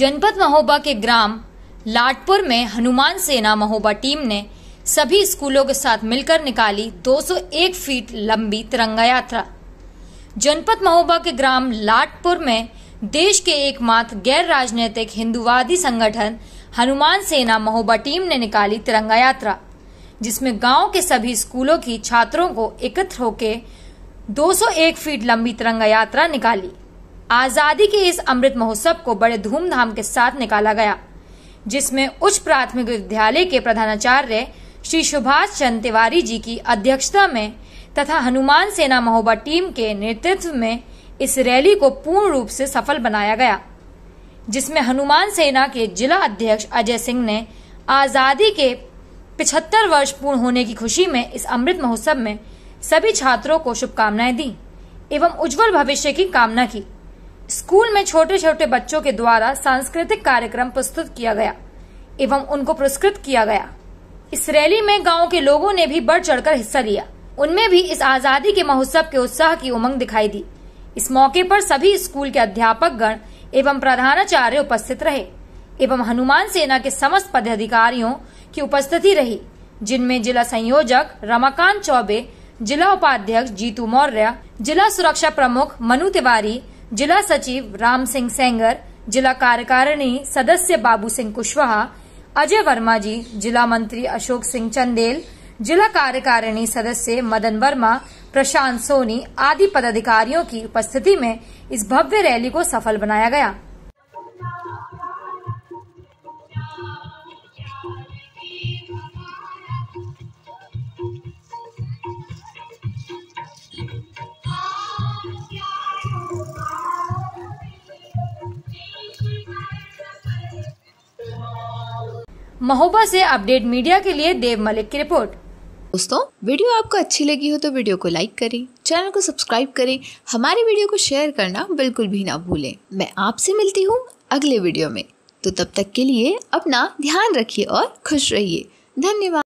जनपद महोबा के ग्राम लाटपुर में हनुमान सेना महोबा टीम ने सभी स्कूलों के साथ मिलकर निकाली 201 फीट लंबी तिरंगा यात्रा जनपद महोबा के ग्राम लाटपुर में देश के एकमात्र गैर राजनीतिक हिंदुवादी संगठन हनुमान सेना महोबा टीम ने निकाली तिरंगा यात्रा जिसमें गांव के सभी स्कूलों की छात्रों को एकत्र होकर 201 फीट लंबी तिरंगा यात्रा निकाली आजादी के इस अमृत महोत्सव को बड़े धूमधाम के साथ निकाला गया जिसमें उच्च प्राथमिक विद्यालय के प्रधानाचार्य श्री सुभाष चंद तिवारी जी की अध्यक्षता में तथा हनुमान सेना महोबा टीम के नेतृत्व में इस रैली को पूर्ण रूप से सफल बनाया गया जिसमें हनुमान सेना के जिला अध्यक्ष अजय सिंह ने आजादी के 75 वर्ष पूर्ण होने की खुशी में इस अमृत महोत्सव में सभी छात्रों को शुभकामनाएं दी एवं उज्जवल भविष्य की कामना की स्कूल में छोटे छोटे बच्चों के द्वारा सांस्कृतिक कार्यक्रम प्रस्तुत किया गया एवं उनको पुरस्कृत किया गया इस रैली में गाँव के लोगों ने भी बढ़ चढ़कर हिस्सा लिया उनमें भी इस आजादी के महोत्सव के उत्साह की उमंग दिखाई दी इस मौके पर सभी स्कूल के अध्यापक गण एवं प्रधानाचार्य उपस्थित रहे एवं हनुमान सेना के समस्त पदाधिकारियों की उपस्थिति रही जिनमें जिला संयोजक रमाकांत चौबे जिला उपाध्यक्ष जीतू मौर्य जिला सुरक्षा प्रमुख मनु तिवारी जिला सचिव राम सिंह सेंगर जिला कार्यकारिणी सदस्य बाबू सिंह कुशवाहा अजय वर्मा जी जिला मंत्री अशोक सिंह चंदेल जिला कार्यकारिणी सदस्य मदन वर्मा प्रशांत सोनी आदि पदाधिकारियों की उपस्थिति में इस भव्य रैली को सफल बनाया गया महोबा से अपडेट मीडिया के लिए देव मलिक की रिपोर्ट दोस्तों वीडियो आपको अच्छी लगी हो तो वीडियो को लाइक करें चैनल को सब्सक्राइब करें हमारी वीडियो को शेयर करना बिल्कुल भी ना भूलें मैं आपसे मिलती हूँ अगले वीडियो में तो तब तक के लिए अपना ध्यान रखिए और खुश रहिए धन्यवाद